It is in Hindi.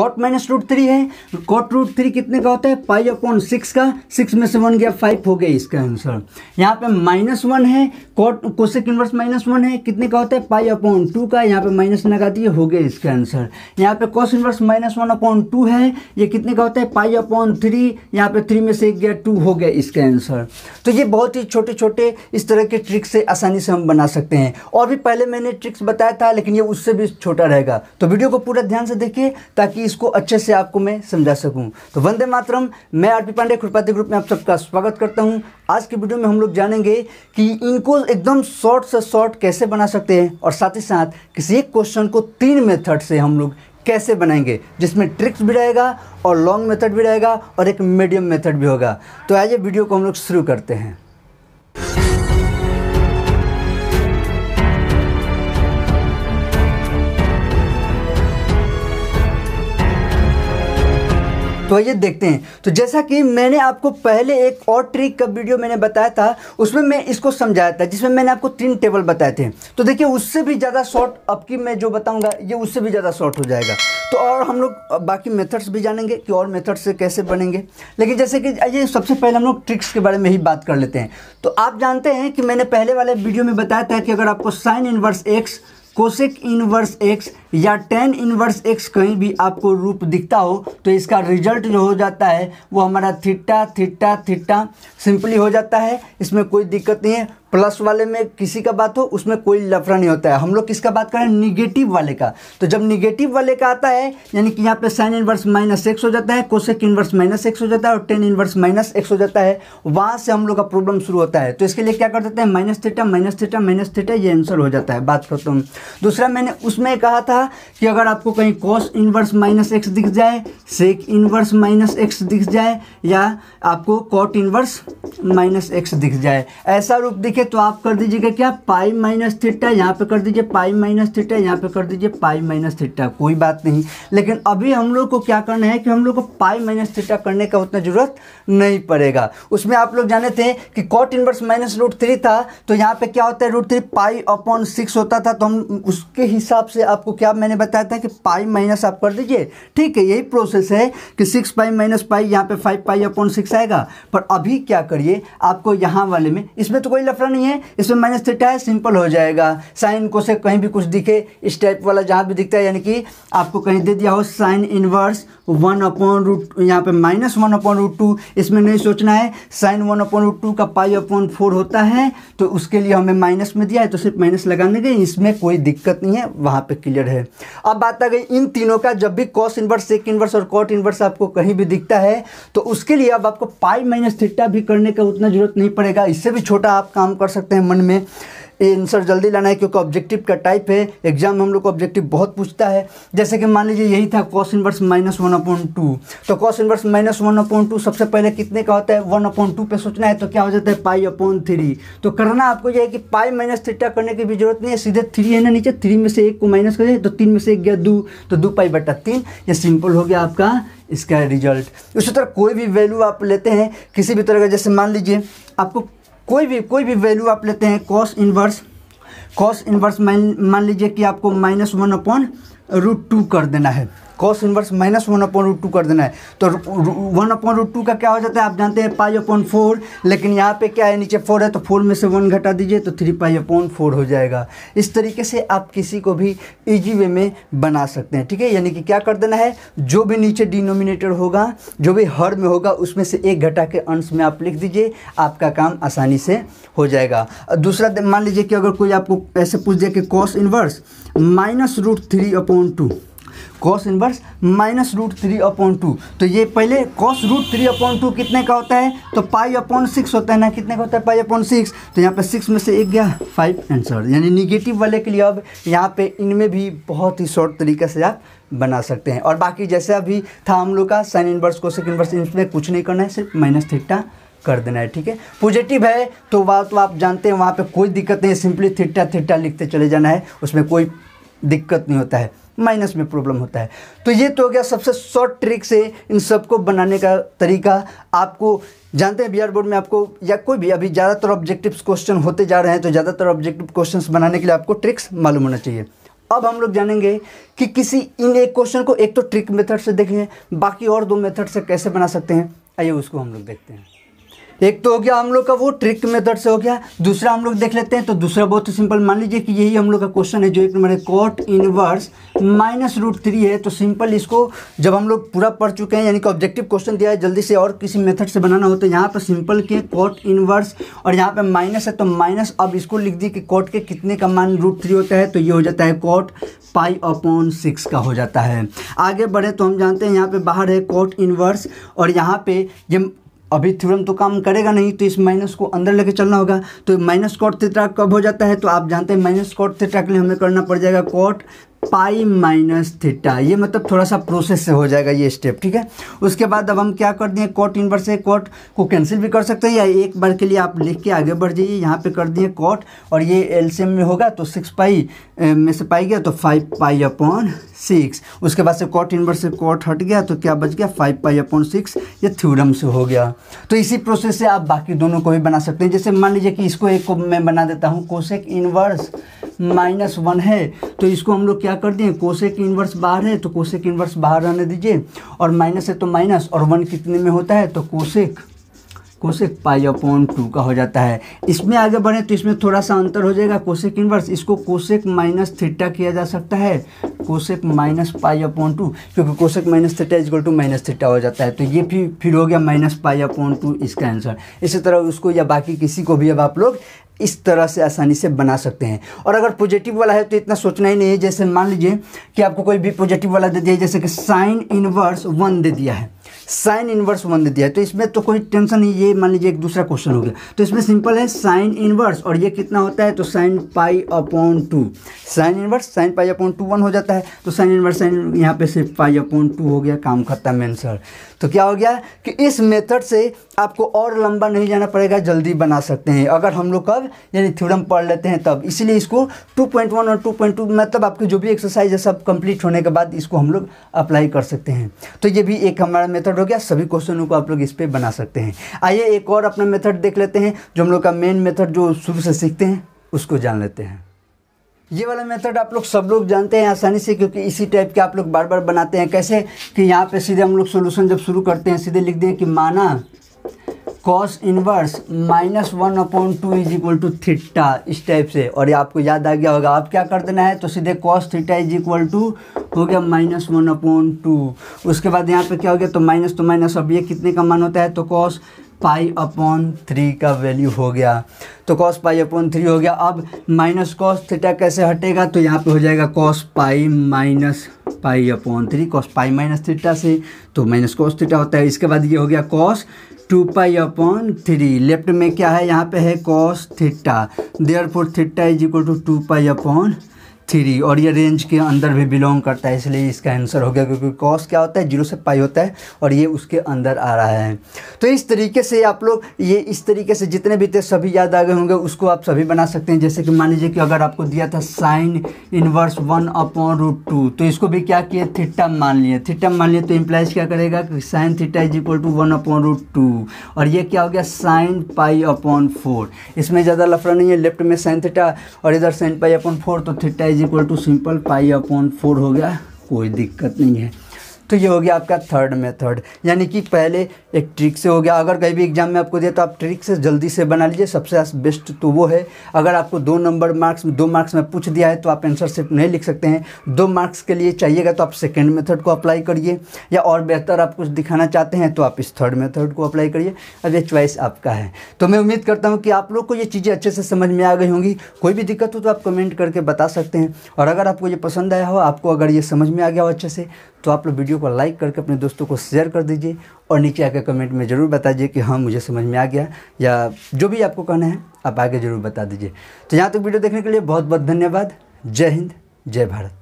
कॉट माइनस रूट थ्री है कॉट रूट थ्री कितने का होता है पाई अपॉन सिक्स का सिक्स में से वन गया फाइव हो गया इसका आंसर यहाँ पे माइनस वन है cot cosec inverse minus one है कितने का होता है पाई अपॉन टू का यहाँ पे माइनस लगा दिए हो गया इसका आंसर यहाँ पे cos inverse minus one upon two है ये कितने का होता है पाई अपॉन थ्री यहाँ पे थ्री में से एक गया टू हो गया इसका आंसर तो ये बहुत ही छोटे छोटे इस तरह के ट्रिक से आसानी से हम बना सकते हैं और भी पहले मैंने ट्रिक्स बताया था लेकिन ये उससे भी छोटा रहेगा तो वीडियो को पूरा ध्यान से देखिए ताकि इसको अच्छे से आपको मैं समझा सकूं तो वंदे मातरम मैं आरपी पांडे खुरपाती ग्रुप में आप सबका स्वागत करता हूं आज के वीडियो में हम लोग जानेंगे कि इनको एकदम शॉर्ट से शॉर्ट कैसे बना सकते हैं और साथ ही साथ किसी एक क्वेश्चन को तीन मेथड से हम लोग कैसे बनाएंगे जिसमें ट्रिक्स भी रहेगा और लॉन्ग मेथड भी रहेगा और एक मीडियम मेथड भी होगा तो आइए वीडियो को हम लोग शुरू करते हैं तो आइए देखते हैं तो जैसा कि मैंने आपको पहले एक और ट्रिक का वीडियो मैंने बताया था उसमें मैं इसको समझाया था जिसमें मैंने आपको तीन टेबल बताए थे तो देखिए उससे भी ज़्यादा शॉर्ट अब की मैं जो बताऊँगा ये उससे भी ज़्यादा शॉर्ट हो जाएगा तो और हम लोग बाकी मेथड्स भी जानेंगे कि और मेथड्स से कैसे बनेंगे लेकिन जैसे कि आइए सबसे पहले हम लोग ट्रिक्स के बारे में ही बात कर लेते हैं तो आप जानते हैं कि मैंने पहले वाले वीडियो में बताया था कि अगर आपको sine inverse x cosec inverse x या टेन इनवर्स एक्स कहीं भी आपको रूप दिखता हो तो इसका रिजल्ट जो हो जाता है वो हमारा थिट्टा थिट्टा थिट्टा सिंपली हो जाता है इसमें कोई दिक्कत नहीं है प्लस वाले में किसी का बात हो उसमें कोई लफड़ा नहीं होता है हम लोग किसका बात करें निगेटिव वाले का तो जब निगेटिव वाले का आता है यानी कि यहाँ पे साइन इनवर्स माइनस एक्स हो जाता है कोसेक इनवर्स माइनस एक्स हो जाता है और टेन इनवर्स माइनस एक्स हो जाता है वहाँ से हम लोग का प्रॉब्लम शुरू होता है तो इसके लिए क्या कर देते हैं minus theta minus theta minus theta ये आंसर हो जाता है बात करता हूँ दूसरा मैंने उसमें कहा था क्या कि अगर आपको कहीं कॉस इनवर्स माइनस एक्स दिख जाए सेक इनवर्स माइनस एक्स दिख जाए या आपको कॉट इनवर्स माइनस एक्स दिख जाए ऐसा रूप दिखे तो आप कर दीजिएगा क्या पाई माइनस थीटा यहाँ पे कर दीजिए पाई माइनस थीटा यहाँ पे कर दीजिए पाई माइनस थीटा कोई बात नहीं लेकिन अभी हम लोग को क्या करना है कि हम लोग को पाई माइनस थीटा करने का उतना ज़रूरत नहीं पड़ेगा उसमें आप लोग जाने थे कि cot inverse minus root three था तो यहाँ पे क्या होता है root three pi upon six होता था तो हम उसके हिसाब से आपको क्या आप मैंने बताया था कि पाई माइनस आप कर दीजिए ठीक है यही प्रोसेस है कि सिक्स पाई माइनस पाई यहाँ पे फाइव पाई अपॉन सिक्स आएगा पर अभी क्या करिए आपको यहाँ वाले में इसमें तो कोई लफड़ा नहीं है इसमें माइनस थीटा है सिंपल हो जाएगा साइन को से कहीं भी कुछ दिखे इस टाइप वाला जहाँ भी दिखता है यानी कि आपको कहीं दे दिया हो sine inverse one upon root यहाँ पर minus one upon root two इसमें नहीं सोचना है sine one upon root two का पाई अपॉन फोर होता है तो उसके लिए हमें माइनस में दिया है तो सिर्फ माइनस लगाने के इसमें कोई दिक्कत नहीं है वहाँ पे क्लियर है है अब बात आ गई इन तीनों का जब भी कॉस इन्वर्स सेक इन्वर्स और कॉट इन्वर्स आपको कहीं भी दिखता है तो उसके लिए अब आपको पाई माइनस थीटा भी करने का उतना जरूरत नहीं पड़ेगा इससे भी छोटा आप काम कर सकते हैं मन में ये आंसर जल्दी लाना है क्योंकि ऑब्जेक्टिव का टाइप है एग्जाम में हम लोग को ऑब्जेक्टिव बहुत पूछता है जैसे कि मान लीजिए यही था cos inverse minus one upon two तो cos inverse minus one upon two सबसे पहले कितने का होता है वन अपॉइंट टू पर सोचना है तो क्या हो जाता है पाई अपॉइंट थ्री तो करना आपको यह है कि पाई माइनस थीटा करने की भी जरूरत नहीं है सीधे थ्री है ना नीचे थ्री में से एक को माइनस कर तो तीन में से एक गया दो तो दो पाई बटा तीन ये सिंपल हो गया आपका इसका रिजल्ट उसी तरह कोई भी वैल्यू आप लेते हैं किसी भी तरह का जैसे मान लीजिए आपको कोई भी कोई भी वैल्यू आप लेते हैं कॉस इनवर्स कॉस इनवर्स मान लीजिए कि आपको minus one upon root two कर देना है cos inverse minus one upon root two कर देना है तो वन अपॉइंट रूट टू का क्या हो जाता है आप जानते हैं पाई अपॉन फोर लेकिन यहाँ पे क्या है नीचे फोर है तो फोर में से वन घटा दीजिए तो थ्री पाई अपॉइंट फोर हो जाएगा इस तरीके से आप किसी को भी ईजी वे में बना सकते हैं ठीक है यानी कि क्या कर देना है जो भी नीचे डिनोमिनेटर होगा जो भी हर में होगा उसमें से एक घटा के अंश में आप लिख दीजिए आपका काम आसानी से हो जाएगा दूसरा मान लीजिए कि अगर कोई आपको ऐसे पूछ दिया कि cos inverse minus root three upon two cos inverse minus root three upon two तो ये पहले cos root three upon two कितने का होता है तो पाई अपॉन सिक्स होता है ना कितने का होता है पाई अपॉन सिक्स तो यहाँ पे सिक्स में से एक गया फाइव आंसर यानी निगेटिव वाले के लिए अब यहाँ पे इनमें भी बहुत ही शॉर्ट तरीके से आप बना सकते हैं और बाकी जैसे अभी था हम लोग का साइन इनवर्स को सेकेंड इनवर्स इनमें कुछ नहीं करना है सिर्फ माइनस थिट्टा कर देना है ठीक है पॉजिटिव है तो वह तो आप जानते हैं वहाँ पे कोई दिक्कत नहीं है सिंपली थिट्टा थिट्टा लिखते चले जाना है उसमें कोई दिक्कत नहीं होता है माइनस में प्रॉब्लम होता है तो ये तो हो गया सबसे शॉर्ट ट्रिक से इन सबको बनाने का तरीका आपको जानते हैं बीआर बोर्ड में आपको या कोई भी अभी ज़्यादातर ऑब्जेक्टिव क्वेश्चन होते जा रहे हैं तो ज़्यादातर ऑब्जेक्टिव क्वेश्चंस बनाने के लिए आपको ट्रिक्स मालूम होना चाहिए अब हम लोग जानेंगे कि किसी इन एक क्वेश्चन को एक तो ट्रिक मेथड से देखें बाकी और दो मेथड से कैसे बना सकते हैं आइए उसको हम लोग देखते हैं एक तो हो गया हम लोग का वो ट्रिक मेथड से हो गया दूसरा हम लोग देख लेते हैं तो दूसरा बहुत ही सिंपल मान लीजिए कि यही हम लोग का क्वेश्चन है जो एक नंबर है cot inverse minus root three है तो सिंपल इसको जब हम लोग पूरा पढ़ चुके हैं यानी कि ऑब्जेक्टिव क्वेश्चन दिया है जल्दी से और किसी मेथड से बनाना हो तो यहाँ पर सिंपल के कॉट इनवर्स और यहाँ पर माइनस है तो माइनस अब इसको लिख दिए कि कॉट के कितने का मान रूट थ्री होता है तो ये हो जाता है कॉट पाई अपॉन सिक्स का हो जाता है आगे बढ़े तो हम जानते हैं यहाँ पे बाहर है कॉट इनवर्स और यहाँ पे ये अभी थ्योरम तो काम करेगा नहीं तो इस माइनस को अंदर लेके चलना होगा तो माइनस कॉट थीटा कब हो जाता है तो आप जानते हैं माइनस कॉट थीटा के लिए हमें करना पड़ जाएगा कॉट पाई माइनस थीटा ये मतलब थोड़ा सा प्रोसेस से हो जाएगा ये स्टेप ठीक है उसके बाद अब हम क्या कर दिए कॉट इनवर्स से कॉट को कैंसिल भी कर सकते हैं या एक बार के लिए आप लिख के आगे बढ़ जाइए यहाँ पे कर दिए कॉट और ये एलसीएम में होगा तो सिक्स पाई में से पाई गया तो फाइव पाई अपॉन सिक्स उसके बाद से कॉट इनवर्स से कॉट हट गया तो क्या बच गया फाइव पाई अपॉन सिक्स ये थ्यूरम से हो गया तो इसी प्रोसेस से आप बाकी दोनों को भी बना सकते हैं जैसे मान लीजिए कि इसको एक को मैं बना देता हूँ कोशेक इनवर्स माइनस वन है तो इसको हम लोग क्या क्या कर दें कोसे कोसेक इन्वर्स बाहर है तो कोसे कोसेक इन्वर्स बाहर रहने दीजिए और माइनस है तो माइनस और वन कितने में होता है तो cosec cosec pi upon two का हो जाता है इसमें आगे बढ़ें तो इसमें थोड़ा सा अंतर हो जाएगा कोसेक इन्वर्स इसको कोसेक माइनस थीटा किया जा सकता है cosec minus pi upon two क्योंकि cosec minus theta is equal to minus theta हो जाता है तो ये फिर फिर हो गया माइनस पाई अपॉन टू इसका आंसर इसी तरह उसको या बाकी किसी को भी अब आप लोग इस तरह से आसानी से बना सकते हैं और अगर पॉजिटिव वाला है तो इतना सोचना ही नहीं है जैसे मान लीजिए कि आपको कोई भी पॉजिटिव वाला दे दिया जैसे कि साइन इनवर्स वन दे दिया है साइन इनवर्स वन दे दिया है तो इसमें तो कोई टेंशन नहीं ये मान लीजिए एक दूसरा क्वेश्चन हो गया तो इसमें सिंपल है साइन इनवर्स और ये कितना होता है तो sine pi upon two sine inverse sine pi upon two one हो जाता है तो साइन इनवर्स साइन यहाँ पे सिर्फ पाई अपॉन टू हो गया काम खत्म है आंसर तो क्या हो गया कि इस मेथड से आपको और लंबा नहीं जाना पड़ेगा जल्दी बना सकते हैं अगर हम लोग कब यानी थ्योरम पढ़ लेते हैं तब इसीलिए इसको 2.1 और 2.2 मतलब आपकी जो भी एक्सरसाइज है सब कंप्लीट होने के बाद इसको हम लोग अप्लाई कर सकते हैं तो ये भी एक हमारा मेथड लोग क्या सभी क्वेश्चनों को आप लोग इस पर बना सकते हैं आइए एक और अपना मेथड देख लेते हैं जो हम लोग का मेन मेथड जो शुरू से सीखते हैं उसको जान लेते हैं ये वाला मेथड आप लोग सब लोग जानते हैं आसानी से क्योंकि इसी टाइप के आप लोग बार बार बनाते हैं कैसे कि यहाँ पे सीधे हम लोग सोल्यूशन जब शुरू करते हैं सीधे लिख दें कि माना cos inverse minus one upon two is equal to theta इस टाइप से और ये आपको याद आ गया होगा अब क्या कर देना है तो सीधे cos theta is equal to हो गया माइनस वन अपॉन टू उसके बाद यहाँ पे क्या हो गया तो माइनस तो माइनस अब ये कितने का मान होता है तो कॉस पाई अपॉन थ्री का वैल्यू हो गया तो कॉस पाई अपॉन थ्री हो गया अब माइनस कॉस थीटा कैसे हटेगा तो यहाँ पे हो जाएगा cos pi minus pi upon three cos pi minus theta से तो माइनस कॉस थीटा होता है इसके बाद ये हो गया cos two pi upon three left में क्या है यहाँ पे है cos theta therefore theta is equal to two pi upon three और ये रेंज के अंदर भी बिलोंग करता है इसलिए इसका आंसर हो गया क्योंकि कॉस क्या होता है जीरो से पाई होता है और ये उसके अंदर आ रहा है तो इस तरीके से आप लोग ये इस तरीके से जितने भी थे सभी याद आ गए होंगे उसको आप सभी बना सकते हैं जैसे कि मान लीजिए कि अगर आपको दिया था sine inverse one upon root two तो इसको भी क्या किए थीटा मान लिए थीटा मान लिए तो इम्प्लाइज क्या करेगा कि sine theta is equal to one upon root two और ये क्या हो गया साइन पाई अपॉन फोर इसमें ज़्यादा लफड़ा नहीं है लेफ्ट में साइन थीटा और इधर साइन पाई अपॉन फोर तो theta is is equal to simple pi upon four हो गया कोई दिक्कत नहीं है तो ये हो गया आपका थर्ड मेथड यानी कि पहले एक ट्रिक से हो गया अगर कहीं भी एग्जाम में आपको दिया तो आप ट्रिक से जल्दी से बना लीजिए सबसे बेस्ट तो वो है अगर आपको दो नंबर मार्क्स दो मार्क्स में पूछ दिया है तो आप आंसर सिर्फ नहीं लिख सकते हैं दो मार्क्स के लिए चाहिएगा तो आप सेकेंड मेथड को अप्लाई करिए या और बेहतर आप कुछ दिखाना चाहते हैं तो आप इस थर्ड मेथड को अप्लाई करिए अब ये चॉइस आपका है तो मैं उम्मीद करता हूँ कि आप लोग को ये चीज़ें अच्छे से समझ में आ गई होंगी कोई भी दिक्कत हो तो आप कमेंट करके बता सकते हैं और अगर आपको ये पसंद आया हो आपको अगर ये समझ में आ गया हो अच्छे से तो आप लोग वीडियो को लाइक करके अपने दोस्तों को शेयर कर दीजिए और नीचे आकर कमेंट में ज़रूर बता दीजिए कि हाँ मुझे समझ में आ गया या जो भी आपको कहना है आप आगे ज़रूर बता दीजिए तो यहाँ तक तो वीडियो देखने के लिए बहुत बहुत धन्यवाद जय हिंद जय भारत